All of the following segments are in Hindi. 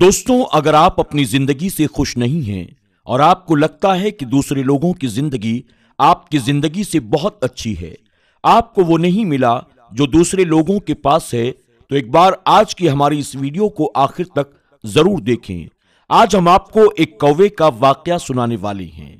दोस्तों अगर आप अपनी जिंदगी से खुश नहीं हैं और आपको लगता है कि दूसरे लोगों की जिंदगी आपकी जिंदगी से बहुत अच्छी है आपको वो नहीं मिला जो दूसरे लोगों के पास है तो एक बार आज की हमारी इस वीडियो को आखिर तक जरूर देखें आज हम आपको एक कौवे का वाक्य सुनाने वाले हैं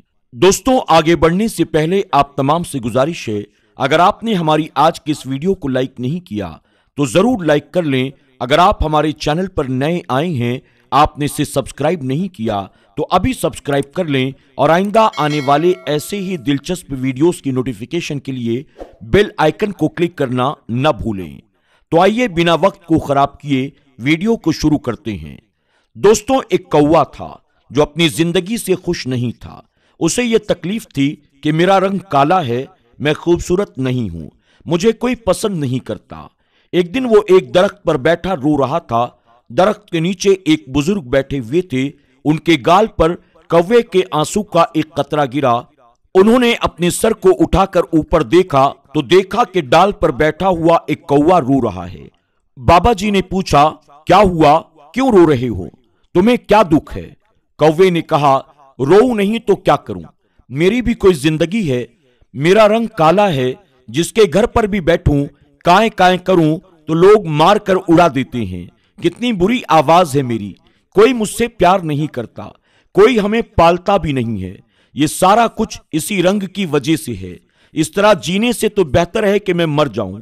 दोस्तों आगे बढ़ने से पहले आप तमाम से गुजारिश है अगर आपने हमारी आज की इस वीडियो को लाइक नहीं किया तो जरूर लाइक कर लें अगर आप हमारे चैनल पर नए आए हैं आपने इसे सब्सक्राइब नहीं किया तो अभी सब्सक्राइब कर लें और आइंदा आने वाले ऐसे ही दिलचस्प वीडियोस की नोटिफिकेशन के लिए बेल आइकन को क्लिक करना न भूलें तो आइए बिना वक्त को खराब किए वीडियो को शुरू करते हैं दोस्तों एक कौवा था जो अपनी जिंदगी से खुश नहीं था उसे यह तकलीफ थी कि मेरा रंग काला है मैं खूबसूरत नहीं हूं मुझे कोई पसंद नहीं करता एक दिन वो एक दरख्त पर बैठा रो रहा था दरख्त के नीचे एक बुजुर्ग बैठे हुए थे उनके गाल पर कौवे के आंसू का एक कतरा गिरा उन्होंने अपने सर को उठाकर ऊपर देखा तो देखा कि डाल पर बैठा हुआ एक कौवा रो रहा है बाबा जी ने पूछा क्या हुआ क्यों रो रहे हो तुम्हें क्या दुख है कौवे ने कहा रो नहीं तो क्या करूं मेरी भी कोई जिंदगी है मेरा रंग काला है जिसके घर पर भी बैठूं काय काय करूं तो लोग मार कर उड़ा देते हैं कितनी बुरी आवाज है मेरी कोई मुझसे प्यार नहीं करता कोई हमें पालता भी नहीं है ये सारा कुछ इसी रंग की वजह से है इस तरह जीने से तो बेहतर है कि मैं मर जाऊं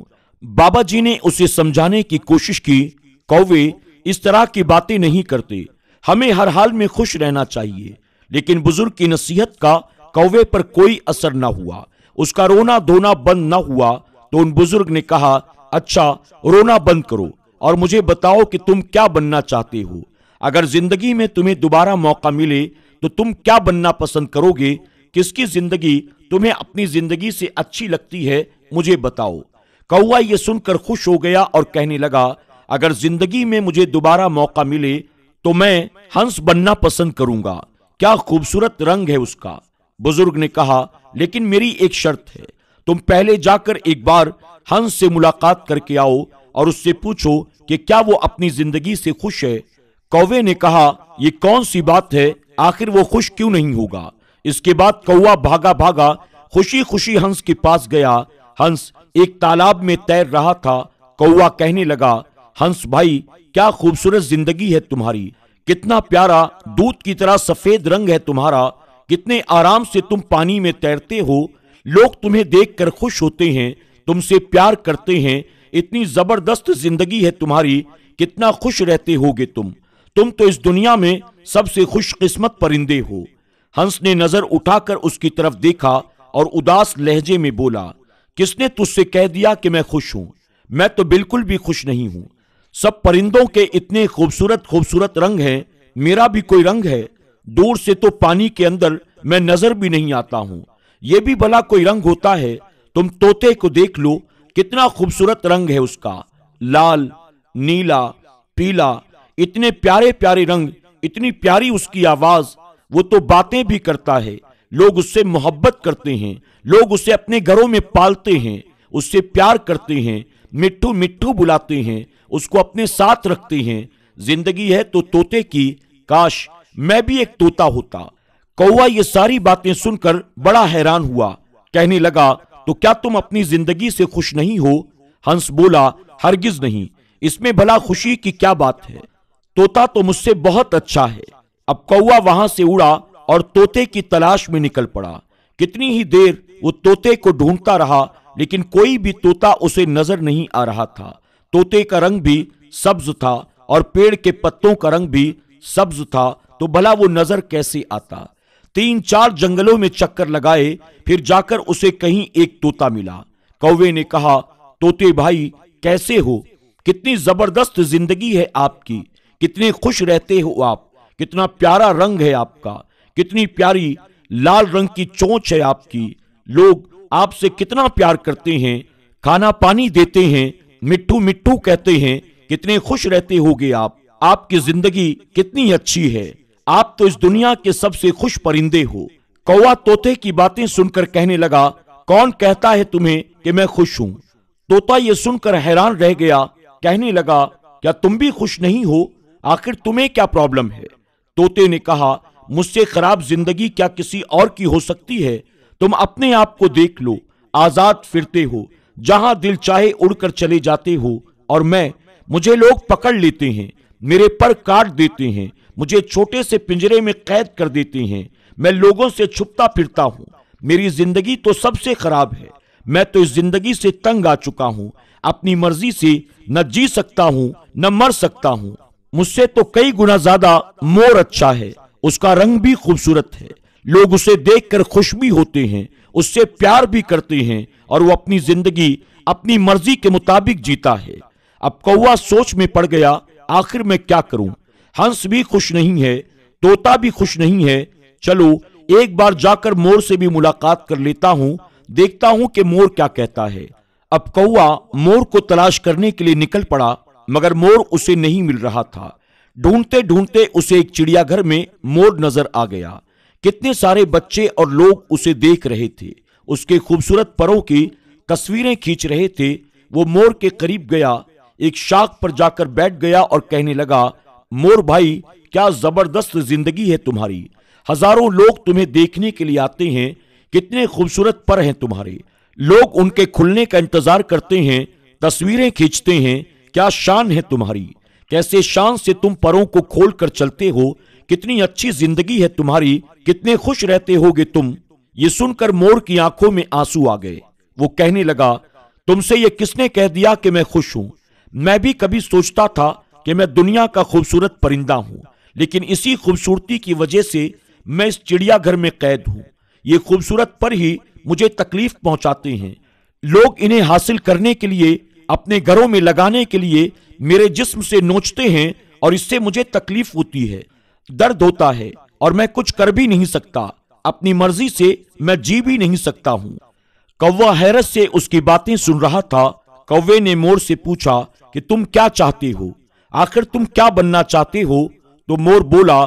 बाबा जी ने उसे समझाने की कोशिश की कौवे इस तरह की बातें नहीं करते हमें हर हाल में खुश रहना चाहिए लेकिन बुजुर्ग की नसीहत का कौवे पर कोई असर ना हुआ उसका रोना धोना बंद ना हुआ तो उन बुजुर्ग ने कहा अच्छा रोना बंद करो और मुझे बताओ कि तुम क्या बनना चाहते हो अगर जिंदगी में तुम्हें दोबारा मौका मिले तो तुम क्या बनना पसंद करोगे किसकी जिंदगी तुम्हें अपनी जिंदगी से अच्छी लगती है मुझे बताओ कौआ यह सुनकर खुश हो गया और कहने लगा अगर जिंदगी में मुझे दोबारा मौका मिले तो मैं हंस बनना पसंद करूंगा क्या खूबसूरत रंग है उसका बुजुर्ग ने कहा लेकिन मेरी एक शर्त है तुम पहले जाकर एक बार हंस से मुलाकात करके आओ और उससे पूछो कि क्या वो अपनी जिंदगी से खुश है कौवे ने कहा ये कौन सी बात है आखिर वो खुश क्यों नहीं होगा इसके बाद कौआ भागा भागा खुशी खुशी हंस के पास गया हंस एक तालाब में तैर रहा था कौआ कहने लगा हंस भाई क्या खूबसूरत जिंदगी है तुम्हारी कितना प्यारा दूध की तरह सफेद रंग है तुम्हारा कितने आराम से तुम पानी में तैरते हो लोग तुम्हें देखकर खुश होते हैं तुमसे प्यार करते हैं इतनी जबरदस्त जिंदगी है तुम्हारी कितना खुश रहते होगे तुम तुम तो इस दुनिया में सबसे खुशकिस्मत परिंदे हो हंस ने नजर उठाकर उसकी तरफ देखा और उदास लहजे में बोला किसने तुझसे कह दिया कि मैं खुश हूं मैं तो बिल्कुल भी खुश नहीं हूं सब परिंदों के इतने खूबसूरत खूबसूरत रंग हैं मेरा भी कोई रंग है दूर से तो पानी के अंदर मैं नजर भी नहीं आता हूं ये भी भला कोई रंग होता है तुम तोते को देख लो कितना खूबसूरत रंग है उसका लाल नीला पीला इतने प्यारे प्यारे रंग इतनी प्यारी उसकी आवाज वो तो बातें भी करता है लोग उससे मोहब्बत करते हैं लोग उसे अपने घरों में पालते हैं उससे प्यार करते हैं मिट्टू मिट्टू बुलाते हैं उसको अपने साथ रखते हैं जिंदगी है तो तोते की काश मैं भी एक तोता होता कौआ ये सारी बातें सुनकर बड़ा हैरान हुआ कहने लगा तो क्या तुम अपनी जिंदगी से खुश नहीं हो हंस बोला हरगिज नहीं इसमें भला खुशी की क्या बात है तोता तो मुझसे बहुत अच्छा है अब कौआ वहां से उड़ा और तोते की तलाश में निकल पड़ा कितनी ही देर वो तोते को ढूंढता रहा लेकिन कोई भी तोता उसे नजर नहीं आ रहा था तोते का रंग भी सब्ज था और पेड़ के पत्तों का रंग भी सब्ज था तो भला वो नजर कैसे आता तीन चार जंगलों में चक्कर लगाए फिर जाकर उसे कहीं एक तोता मिला कौवे ने कहा तोते भाई कैसे हो कितनी जबरदस्त जिंदगी है आपकी कितने खुश रहते हो आप कितना प्यारा रंग है आपका कितनी प्यारी लाल रंग की चोंच है आपकी लोग आपसे कितना प्यार करते हैं खाना पानी देते हैं मिट्टू मिट्टू कहते हैं कितने खुश रहते होगे आप आपकी जिंदगी कितनी अच्छी है आप तो इस दुनिया के सबसे खुश परिंदे हो कौआ तोते की बातें सुनकर कहने लगा कौन कहता है तुम्हें कि मैं खुश हूं तोता यह सुनकर हैरान रह गया कहने लगा क्या तुम भी खुश नहीं हो आखिर तुम्हें क्या प्रॉब्लम है तोते ने कहा मुझसे खराब जिंदगी क्या किसी और की हो सकती है तुम अपने आप को देख लो आजाद फिरते हो जहां दिल चाहे उड़कर चले जाते हो और मैं मुझे लोग पकड़ लेते हैं मेरे पर काट देते हैं मुझे छोटे से पिंजरे में कैद कर देते हैं मैं लोगों से छुपता फिरता हूँ मेरी जिंदगी तो सबसे खराब है मैं तो इस जिंदगी से तंग आ चुका हूँ अपनी मर्जी से न जी सकता हूँ न मर सकता हूँ मुझसे तो कई गुना ज्यादा मोर अच्छा है उसका रंग भी खूबसूरत है लोग उसे देखकर खुश भी होते हैं उससे प्यार भी करते हैं और वो अपनी जिंदगी अपनी मर्जी के मुताबिक जीता है अब कौआ सोच में पड़ गया आखिर मैं क्या करूं हंस भी खुश नहीं है तोता भी खुश नहीं है चलो एक बार जाकर मोर से भी मुलाकात कर लेता हूं देखता हूं कि मोर क्या कहता है अब कौआ मोर को तलाश करने के लिए निकल पड़ा मगर मोर उसे नहीं मिल रहा था ढूंढते ढूंढते उसे एक चिड़ियाघर में मोर नजर आ गया कितने सारे बच्चे और लोग उसे देख रहे थे उसके खूबसूरत परों की तस्वीरें खींच रहे थे वो मोर के करीब गया एक शाख पर जाकर बैठ गया और कहने लगा मोर भाई क्या जबरदस्त जिंदगी है तुम्हारी हजारों लोग तुम्हें देखने के लिए आते हैं कितने खूबसूरत पर हैं तुम्हारे लोग उनके खुलने का इंतजार करते हैं तस्वीरें खींचते हैं क्या शान है तुम्हारी कैसे शान से तुम परों को खोल कर चलते हो कितनी अच्छी जिंदगी है तुम्हारी कितने खुश रहते होगे तुम ये सुनकर मोर की आंखों में आंसू आ गए वो कहने लगा तुमसे ये किसने कह दिया कि मैं खुश हूं मैं भी कभी सोचता था कि मैं दुनिया का खूबसूरत परिंदा हूँ लेकिन इसी खूबसूरती की वजह से मैं इस चिड़ियाघर में कैद हूँ ये खूबसूरत पर ही मुझे तकलीफ पहुंचाते हैं लोग इन्हें हासिल करने के लिए अपने घरों में लगाने के लिए मेरे जिस्म से नोचते हैं और इससे मुझे तकलीफ होती है दर्द होता है और मैं कुछ कर भी नहीं सकता अपनी मर्जी से मैं जी भी नहीं सकता हूँ कौवा हैरत से उसकी बातें सुन रहा था कौवे ने मोर से पूछा कि तुम क्या चाहते हो आखिर तुम क्या बनना चाहते हो तो मोर बोला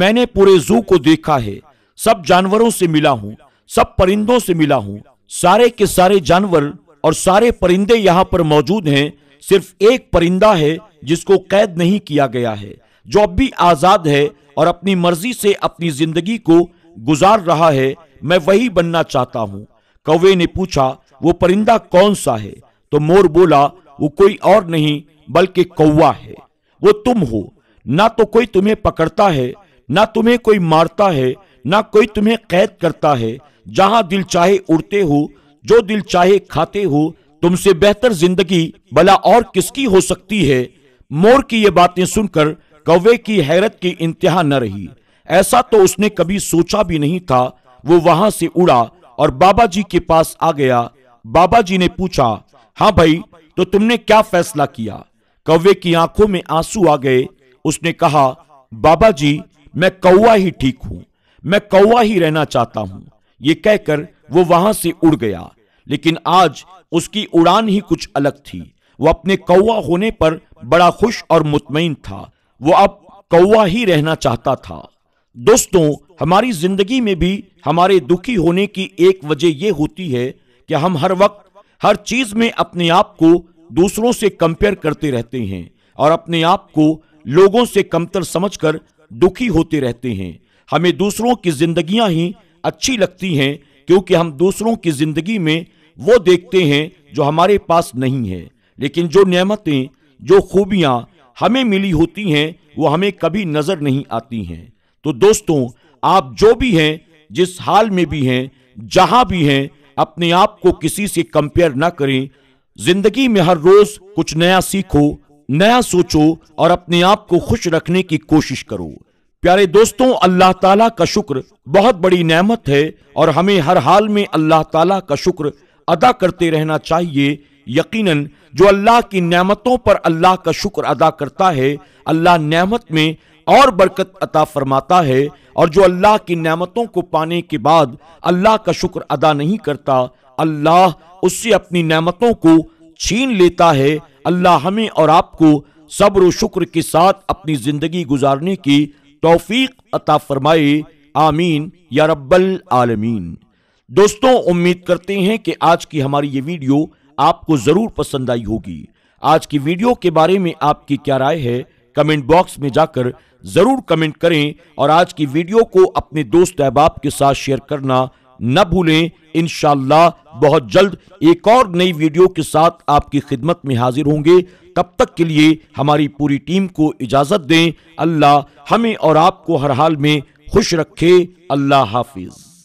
मैंने पूरे जू को देखा है सब जानवरों से मिला हूँ सब परिंदों से मिला हूँ सारे के सारे जानवर और सारे परिंदे यहाँ पर मौजूद हैं सिर्फ एक परिंदा है जिसको कैद नहीं किया गया है जो अब भी आजाद है और अपनी मर्जी से अपनी जिंदगी को गुजार रहा है मैं वही बनना चाहता हूँ कौवे ने पूछा वो परिंदा कौन सा है तो मोर बोला वो कोई और नहीं बल्कि कौवा है वो तुम हो ना तो कोई तुम्हें पकड़ता है ना तुम्हें कोई मारता है ना कोई तुम्हें कैद करता है जहां दिल चाहे उड़ते हो जो दिल चाहे खाते हो तुमसे बेहतर जिंदगी भला और किसकी हो सकती है मोर की ये बातें सुनकर कौवे की हैरत की इंतहा न रही ऐसा तो उसने कभी सोचा भी नहीं था वो वहां से उड़ा और बाबा जी के पास आ गया बाबा जी ने पूछा हाँ भाई तो तुमने क्या फैसला किया कौवे की आंखों में आंसू आ गए उसने कहा बाबा जी मैं कौवा ही ठीक हूं मैं कौवा ही रहना चाहता हूं ये कहकर वो वहां से उड़ गया लेकिन आज उसकी उड़ान ही कुछ अलग थी वो अपने कौवा होने पर बड़ा खुश और मुतमिन था वो अब कौवा ही रहना चाहता था दोस्तों हमारी जिंदगी में भी हमारे दुखी होने की एक वजह यह होती है कि हम हर वक्त हर चीज में अपने आप को दूसरों से कंपेयर करते रहते हैं और अपने आप को लोगों से कमतर समझकर दुखी होते रहते हैं हमें दूसरों की जिंदगियां ही अच्छी लगती हैं क्योंकि हम दूसरों की जिंदगी में वो देखते हैं जो हमारे पास नहीं है लेकिन जो नियमतें जो खूबियां हमें मिली होती हैं वो हमें कभी नजर नहीं आती हैं तो दोस्तों आप जो भी हैं जिस हाल में भी हैं जहां भी हैं अपने आप को किसी से कंपेयर ना करें जिंदगी में हर रोज कुछ नया सीखो नया सोचो और अपने आप को खुश रखने की कोशिश करो प्यारे दोस्तों अल्लाह ताला का शुक्र बहुत बड़ी नेमत है और हमें हर हाल में अल्लाह ताला का शुक्र अदा करते रहना चाहिए यकीनन जो अल्लाह की नेमतों पर अल्लाह का शुक्र अदा करता है अल्लाह नेमत में और बरकत अता फरमाता है और जो अल्लाह की नेमतों को पाने के बाद अल्लाह का शुक्र अदा नहीं करता अल्लाह उससे अपनी नमतों को छीन लेता है अल्लाह हमें और आपको सब्र शुक्र के साथ अपनी जिंदगी गुजारने की तौफीक अता फरमाए आमीन या रब्बल आलमीन दोस्तों उम्मीद करते हैं कि आज की हमारी ये वीडियो आपको ज़रूर पसंद आई होगी आज की वीडियो के बारे में आपकी क्या राय है कमेंट बॉक्स में जाकर ज़रूर कमेंट करें और आज की वीडियो को अपने दोस्त अहबाब के साथ शेयर करना न भूलें इन बहुत जल्द एक और नई वीडियो के साथ आपकी खिदमत में हाजिर होंगे तब तक के लिए हमारी पूरी टीम को इजाज़त दें अल्लाह हमें और आपको हर हाल में खुश रखे अल्लाह हाफिज़